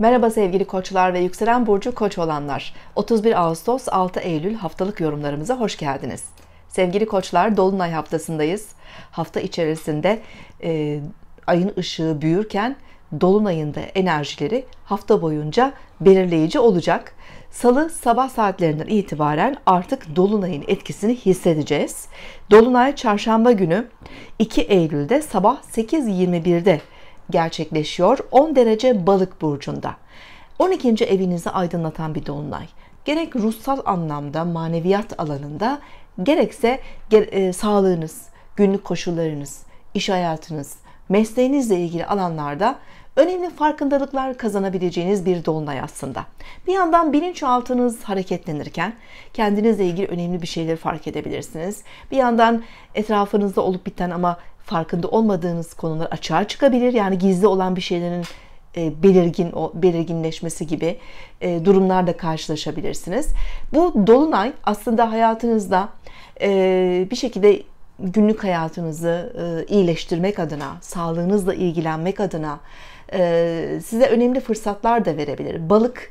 Merhaba sevgili koçlar ve yükselen burcu koç olanlar. 31 Ağustos 6 Eylül haftalık yorumlarımıza hoş geldiniz. Sevgili koçlar Dolunay haftasındayız. Hafta içerisinde e, ayın ışığı büyürken Dolunay'ında enerjileri hafta boyunca belirleyici olacak. Salı sabah saatlerinden itibaren artık Dolunay'ın etkisini hissedeceğiz. Dolunay çarşamba günü 2 Eylül'de sabah 8.21'de gerçekleşiyor 10 derece balık burcunda. 12. evinizi aydınlatan bir dolunay. Gerek ruhsal anlamda maneviyat alanında gerekse e, sağlığınız, günlük koşullarınız, iş hayatınız, mesleğinizle ilgili alanlarda önemli farkındalıklar kazanabileceğiniz bir dolunay aslında. Bir yandan bilinçaltınız hareketlenirken kendinizle ilgili önemli bir şeyleri fark edebilirsiniz. Bir yandan etrafınızda olup biten ama farkında olmadığınız konular açığa çıkabilir. Yani gizli olan bir şeylerin e, belirgin o belirginleşmesi gibi e, durumlarla karşılaşabilirsiniz. Bu dolunay aslında hayatınızda e, bir şekilde günlük hayatınızı e, iyileştirmek adına, sağlığınızla ilgilenmek adına e, size önemli fırsatlar da verebilir. Balık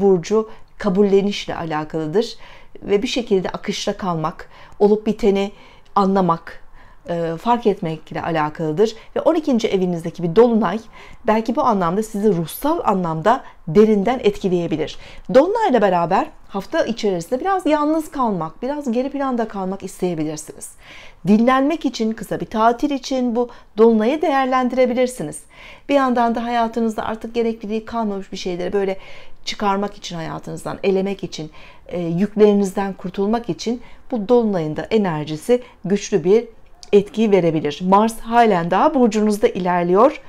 burcu kabullenişle alakalıdır ve bir şekilde akışta kalmak, olup biteni anlamak, e, fark etmekle alakalıdır ve 12. evinizdeki bir dolunay belki bu anlamda sizi ruhsal anlamda derinden etkileyebilir. Dolunayla beraber hafta içerisinde biraz yalnız kalmak, biraz geri planda kalmak isteyebilirsiniz. Dinlenmek için, kısa bir tatil için bu dolunayı değerlendirebilirsiniz. Bir yandan da hayatınızda artık gerekliliği kalmamış bir şeyleri böyle çıkarmak için hayatınızdan, elemek için, e, yüklerinizden kurtulmak için bu dolunayın da enerjisi güçlü bir Etki verebilir. Mars halen daha burcunuzda ilerliyor.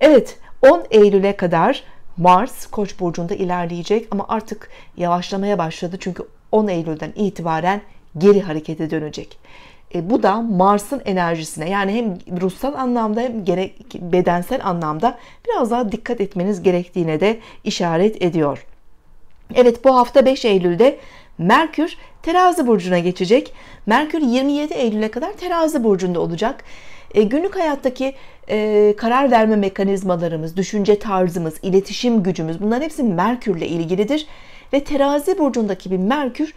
Evet 10 Eylül'e kadar Mars Koç burcunda ilerleyecek ama artık yavaşlamaya başladı çünkü 10 Eylül'den itibaren geri harekete dönecek. E, bu da Mars'ın enerjisine yani hem ruhsal anlamda hem gerek, bedensel anlamda biraz daha dikkat etmeniz gerektiğine de işaret ediyor. Evet bu hafta 5 Eylül'de Merkür terazi burcuna geçecek. Merkür 27 Eylül'e kadar terazi burcunda olacak. E, günlük hayattaki e, karar verme mekanizmalarımız, düşünce tarzımız, iletişim gücümüz bunların hepsi Merkür'le ilgilidir. Ve terazi burcundaki bir Merkür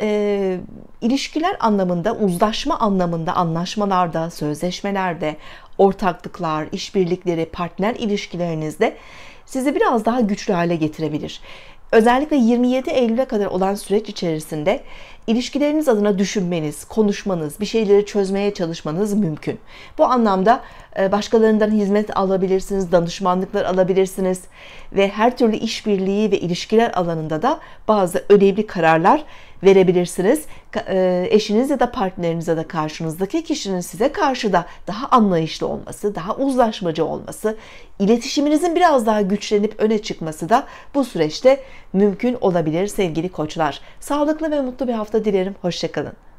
e, ilişkiler anlamında, uzlaşma anlamında, anlaşmalarda, sözleşmelerde, ortaklıklar, işbirlikleri, partner ilişkilerinizde sizi biraz daha güçlü hale getirebilir. Özellikle 27 Eylül'e kadar olan süreç içerisinde ilişkileriniz adına düşünmeniz, konuşmanız, bir şeyleri çözmeye çalışmanız mümkün. Bu anlamda e, başkalarından hizmet alabilirsiniz, danışmanlıklar alabilirsiniz ve her türlü işbirliği ve ilişkiler alanında da bazı önemli kararlar verebilirsiniz. E, eşiniz ya da partnerinize da karşınızdaki kişinin size karşı da daha anlayışlı olması, daha uzlaşmacı olması, iletişiminizin biraz daha güçlenip öne çıkması da bu süreçte mümkün olabilir sevgili koçlar. Sağlıklı ve mutlu bir hafta dilerim. Hoşçakalın.